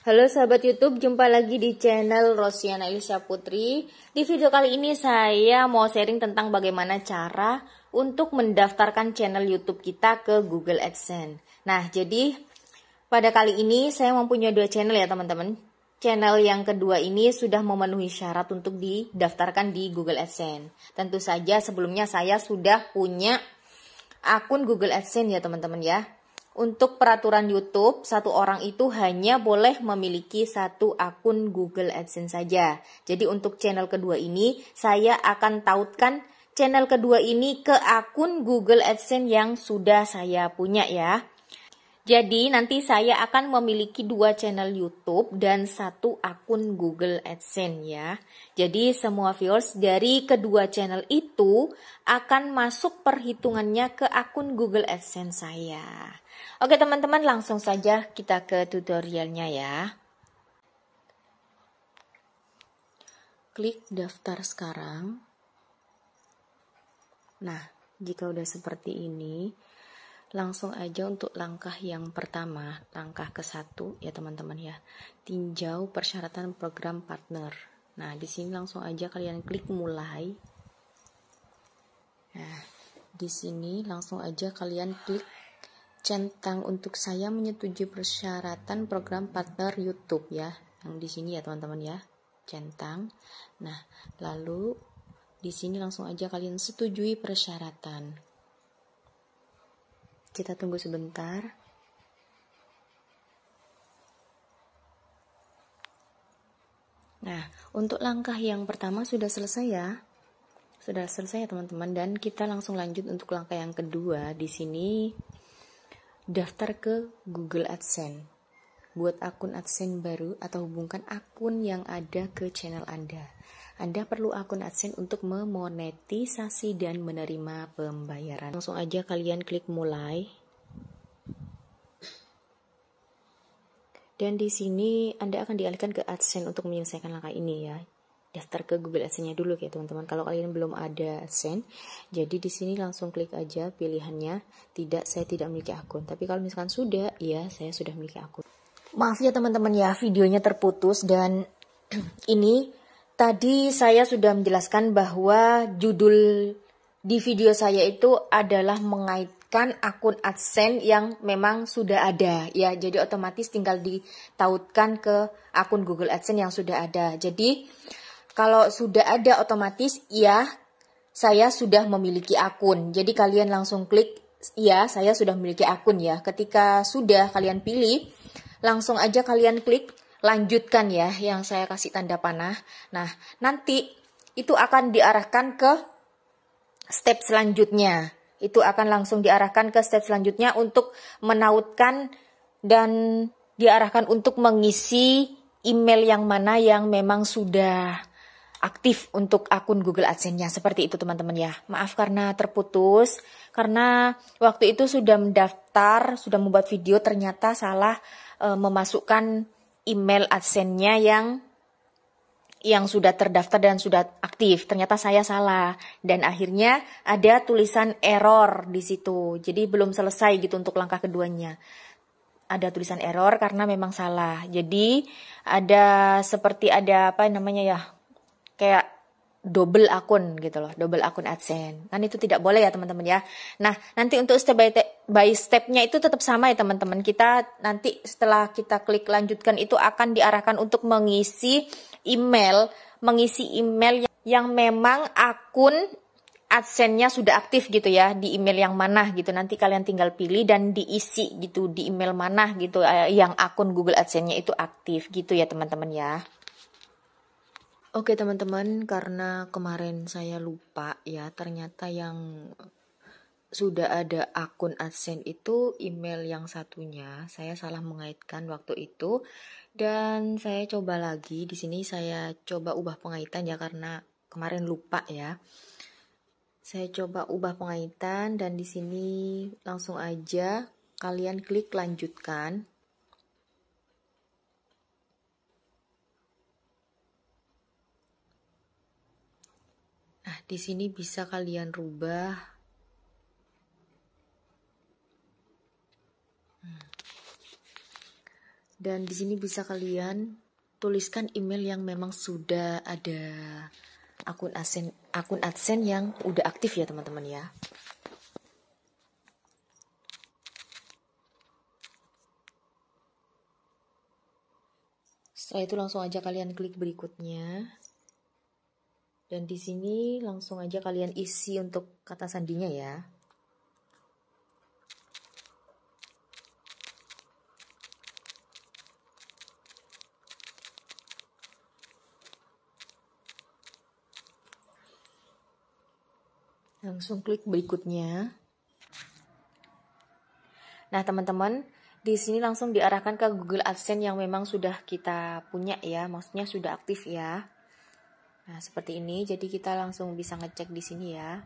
Halo sahabat YouTube, jumpa lagi di channel Rosiana Ilisya Putri. Di video kali ini saya mau sharing tentang bagaimana cara untuk mendaftarkan channel YouTube kita ke Google AdSense. Nah, jadi pada kali ini saya mempunyai dua channel ya teman-teman. Channel yang kedua ini sudah memenuhi syarat untuk didaftarkan di Google AdSense. Tentu saja sebelumnya saya sudah punya akun Google AdSense ya teman-teman ya. Untuk peraturan YouTube, satu orang itu hanya boleh memiliki satu akun Google AdSense saja. Jadi untuk channel kedua ini, saya akan tautkan channel kedua ini ke akun Google AdSense yang sudah saya punya ya. Jadi nanti saya akan memiliki dua channel YouTube dan satu akun Google AdSense ya. Jadi semua viewers dari kedua channel itu akan masuk perhitungannya ke akun Google AdSense saya. Oke teman-teman langsung saja kita ke tutorialnya ya. Klik daftar sekarang. Nah, jika udah seperti ini, langsung aja untuk langkah yang pertama, langkah ke satu ya teman-teman ya. Tinjau persyaratan program partner. Nah, di sini langsung aja kalian klik mulai. Nah, di sini langsung aja kalian klik centang untuk saya menyetujui persyaratan program partner YouTube ya. Yang di sini ya teman-teman ya. Centang. Nah, lalu di sini langsung aja kalian setujui persyaratan. Kita tunggu sebentar. Nah, untuk langkah yang pertama sudah selesai ya. Sudah selesai ya teman-teman dan kita langsung lanjut untuk langkah yang kedua. Di sini daftar ke Google AdSense buat akun AdSense baru atau hubungkan akun yang ada ke channel Anda. Anda perlu akun AdSense untuk memonetisasi dan menerima pembayaran. Langsung aja kalian klik mulai. Dan di sini Anda akan dialihkan ke AdSense untuk menyelesaikan langkah ini ya. Daftar ke Google AdSense-nya dulu ya teman-teman. Kalau kalian belum ada AdSense, jadi di sini langsung klik aja pilihannya tidak saya tidak memiliki akun. Tapi kalau misalkan sudah, ya saya sudah memiliki akun. Maaf ya teman-teman ya, videonya terputus dan ini Tadi saya sudah menjelaskan bahwa judul di video saya itu adalah mengaitkan akun AdSense yang memang sudah ada ya. Jadi otomatis tinggal ditautkan ke akun Google AdSense yang sudah ada. Jadi kalau sudah ada otomatis ya saya sudah memiliki akun. Jadi kalian langsung klik ya saya sudah memiliki akun ya. Ketika sudah kalian pilih langsung aja kalian klik lanjutkan ya yang saya kasih tanda panah. Nah, nanti itu akan diarahkan ke step selanjutnya. Itu akan langsung diarahkan ke step selanjutnya untuk menautkan dan diarahkan untuk mengisi email yang mana yang memang sudah aktif untuk akun Google AdSense-nya. Seperti itu teman-teman ya. Maaf karena terputus, karena waktu itu sudah mendaftar, sudah membuat video ternyata salah e, memasukkan email AdSense-nya yang yang sudah terdaftar dan sudah aktif. Ternyata saya salah dan akhirnya ada tulisan error di situ. Jadi belum selesai gitu untuk langkah keduanya. Ada tulisan error karena memang salah. Jadi ada seperti ada apa namanya ya? Kayak double akun gitu loh, double akun AdSense. Kan itu tidak boleh ya teman-teman ya. Nah, nanti untuk step by step by stepnya itu tetap sama ya teman-teman. Kita nanti setelah kita klik lanjutkan itu akan diarahkan untuk mengisi email, mengisi email yang, memang akun AdSense-nya sudah aktif gitu ya di email yang mana gitu. Nanti kalian tinggal pilih dan diisi gitu di email mana gitu eh, yang akun Google AdSense-nya itu aktif gitu ya teman-teman ya. Oke teman-teman, karena kemarin saya lupa ya, ternyata yang sudah ada akun AdSense itu email yang satunya saya salah mengaitkan waktu itu dan saya coba lagi di sini saya coba ubah pengaitan ya karena kemarin lupa ya saya coba ubah pengaitan dan di sini langsung aja kalian klik lanjutkan Nah, di sini bisa kalian rubah Dan di sini bisa kalian tuliskan email yang memang sudah ada akun asen akun adsen yang udah aktif ya teman-teman ya. Setelah itu langsung aja kalian klik berikutnya. Dan di sini langsung aja kalian isi untuk kata sandinya ya. Langsung klik berikutnya. Nah, teman-teman, di sini langsung diarahkan ke Google AdSense yang memang sudah kita punya ya, maksudnya sudah aktif ya. Nah, seperti ini. Jadi kita langsung bisa ngecek di sini ya.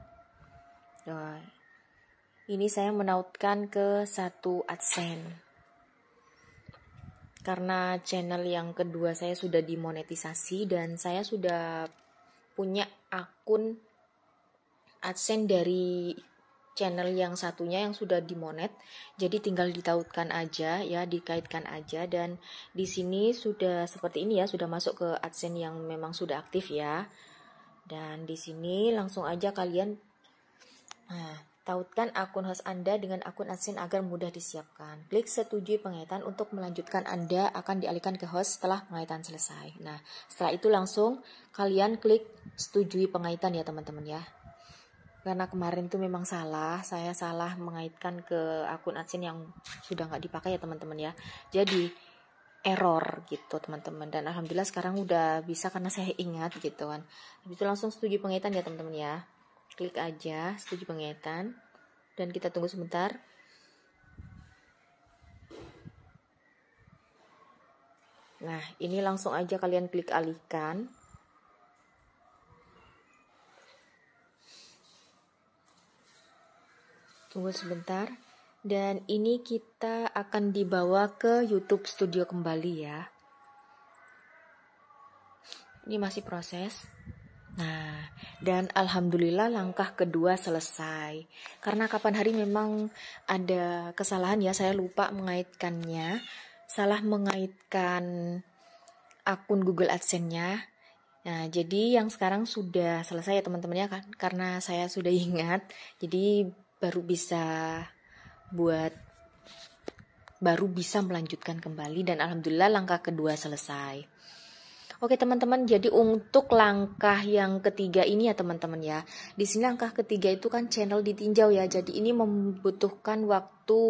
ini saya menautkan ke satu AdSense. Karena channel yang kedua saya sudah dimonetisasi dan saya sudah punya akun adsense dari channel yang satunya yang sudah dimonet. Jadi tinggal ditautkan aja ya, dikaitkan aja dan di sini sudah seperti ini ya, sudah masuk ke AdSense yang memang sudah aktif ya. Dan di sini langsung aja kalian nah, tautkan akun host Anda dengan akun AdSense agar mudah disiapkan. Klik setujui Pengaitan untuk melanjutkan Anda akan dialihkan ke host setelah pengaitan selesai. Nah, setelah itu langsung kalian klik setujui Pengaitan ya teman-teman ya karena kemarin tuh memang salah saya salah mengaitkan ke akun adsin yang sudah nggak dipakai ya teman-teman ya jadi error gitu teman-teman dan alhamdulillah sekarang udah bisa karena saya ingat gitu kan habis itu langsung setuju pengaitan ya teman-teman ya klik aja setuju pengaitan dan kita tunggu sebentar nah ini langsung aja kalian klik alihkan Tunggu sebentar. Dan ini kita akan dibawa ke YouTube Studio kembali ya. Ini masih proses. Nah, dan alhamdulillah langkah kedua selesai. Karena kapan hari memang ada kesalahan ya, saya lupa mengaitkannya. Salah mengaitkan akun Google AdSense-nya. Nah, jadi yang sekarang sudah selesai ya teman-teman ya kan karena saya sudah ingat. Jadi baru bisa buat baru bisa melanjutkan kembali dan alhamdulillah langkah kedua selesai. Oke teman-teman, jadi untuk langkah yang ketiga ini ya teman-teman ya. Di sini langkah ketiga itu kan channel ditinjau ya. Jadi ini membutuhkan waktu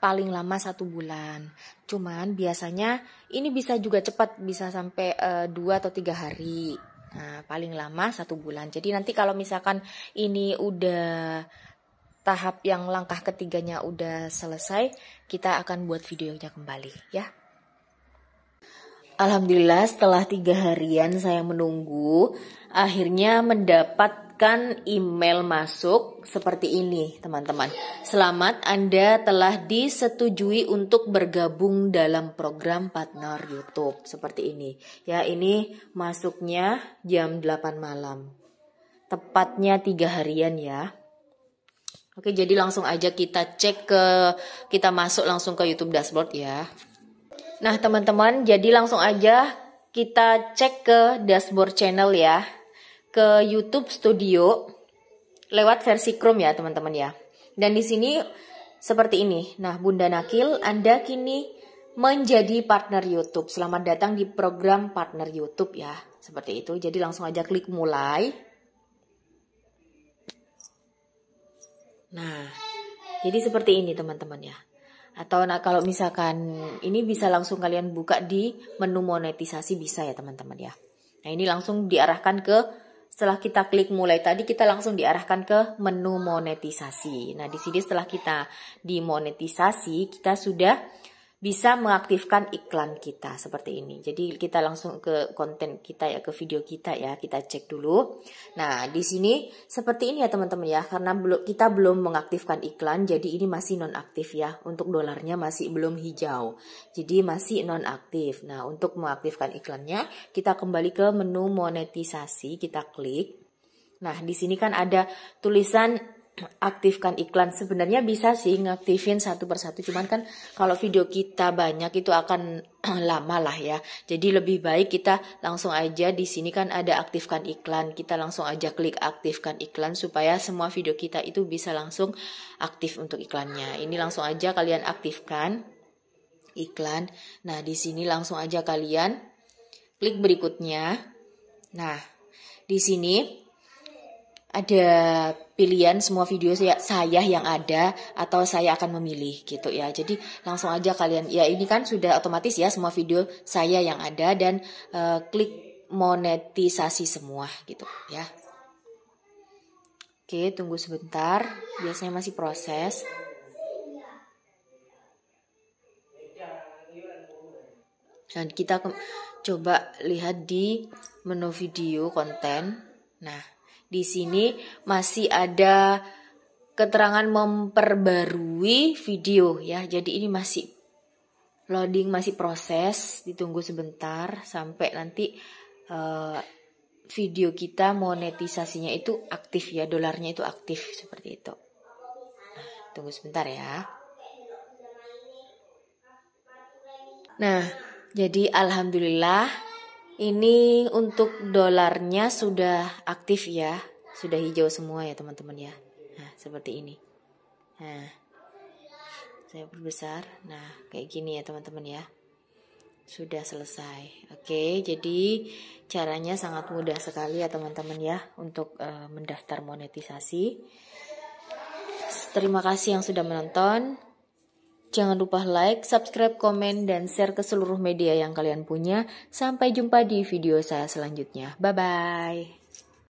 paling lama satu bulan. Cuman biasanya ini bisa juga cepat, bisa sampai uh, dua atau tiga hari. Nah, paling lama satu bulan. Jadi nanti kalau misalkan ini udah tahap yang langkah ketiganya udah selesai, kita akan buat videonya kembali ya. Alhamdulillah setelah tiga harian saya menunggu, akhirnya mendapatkan email masuk seperti ini teman-teman. Selamat Anda telah disetujui untuk bergabung dalam program partner YouTube seperti ini. Ya ini masuknya jam 8 malam. Tepatnya tiga harian ya. Oke, jadi langsung aja kita cek ke kita masuk langsung ke YouTube dashboard ya. Nah, teman-teman, jadi langsung aja kita cek ke dashboard channel ya. Ke YouTube Studio lewat versi Chrome ya, teman-teman ya. Dan di sini seperti ini. Nah, Bunda Nakil, Anda kini menjadi partner YouTube. Selamat datang di program partner YouTube ya. Seperti itu. Jadi langsung aja klik mulai. Nah, jadi seperti ini teman-teman ya. Atau nah, kalau misalkan ini bisa langsung kalian buka di menu monetisasi bisa ya teman-teman ya. Nah ini langsung diarahkan ke setelah kita klik mulai tadi kita langsung diarahkan ke menu monetisasi. Nah di sini setelah kita dimonetisasi kita sudah bisa mengaktifkan iklan kita seperti ini. Jadi kita langsung ke konten kita ya, ke video kita ya, kita cek dulu. Nah, di sini seperti ini ya teman-teman ya, karena belum kita belum mengaktifkan iklan, jadi ini masih nonaktif ya. Untuk dolarnya masih belum hijau. Jadi masih nonaktif. Nah, untuk mengaktifkan iklannya, kita kembali ke menu monetisasi, kita klik. Nah, di sini kan ada tulisan aktifkan iklan sebenarnya bisa sih ngaktifin satu persatu cuman kan kalau video kita banyak itu akan lama lah ya jadi lebih baik kita langsung aja di sini kan ada aktifkan iklan kita langsung aja klik aktifkan iklan supaya semua video kita itu bisa langsung aktif untuk iklannya ini langsung aja kalian aktifkan iklan nah di sini langsung aja kalian klik berikutnya nah di sini ada pilihan semua video saya, saya yang ada atau saya akan memilih gitu ya. Jadi langsung aja kalian ya ini kan sudah otomatis ya semua video saya yang ada dan uh, klik monetisasi semua gitu ya. Oke, tunggu sebentar. Biasanya masih proses. Dan kita coba lihat di menu video konten. Nah, di sini masih ada keterangan memperbarui video ya. Jadi ini masih loading, masih proses. Ditunggu sebentar sampai nanti uh, video kita monetisasinya itu aktif ya, dolarnya itu aktif seperti itu. Nah, tunggu sebentar ya. Nah, jadi alhamdulillah ini untuk dolarnya sudah aktif ya, sudah hijau semua ya teman-teman ya. Nah, seperti ini. Nah, saya perbesar. Nah, kayak gini ya teman-teman ya. Sudah selesai. Oke, jadi caranya sangat mudah sekali ya teman-teman ya untuk uh, mendaftar monetisasi. Terima kasih yang sudah menonton. Jangan lupa like, subscribe, komen, dan share ke seluruh media yang kalian punya. Sampai jumpa di video saya selanjutnya. Bye-bye.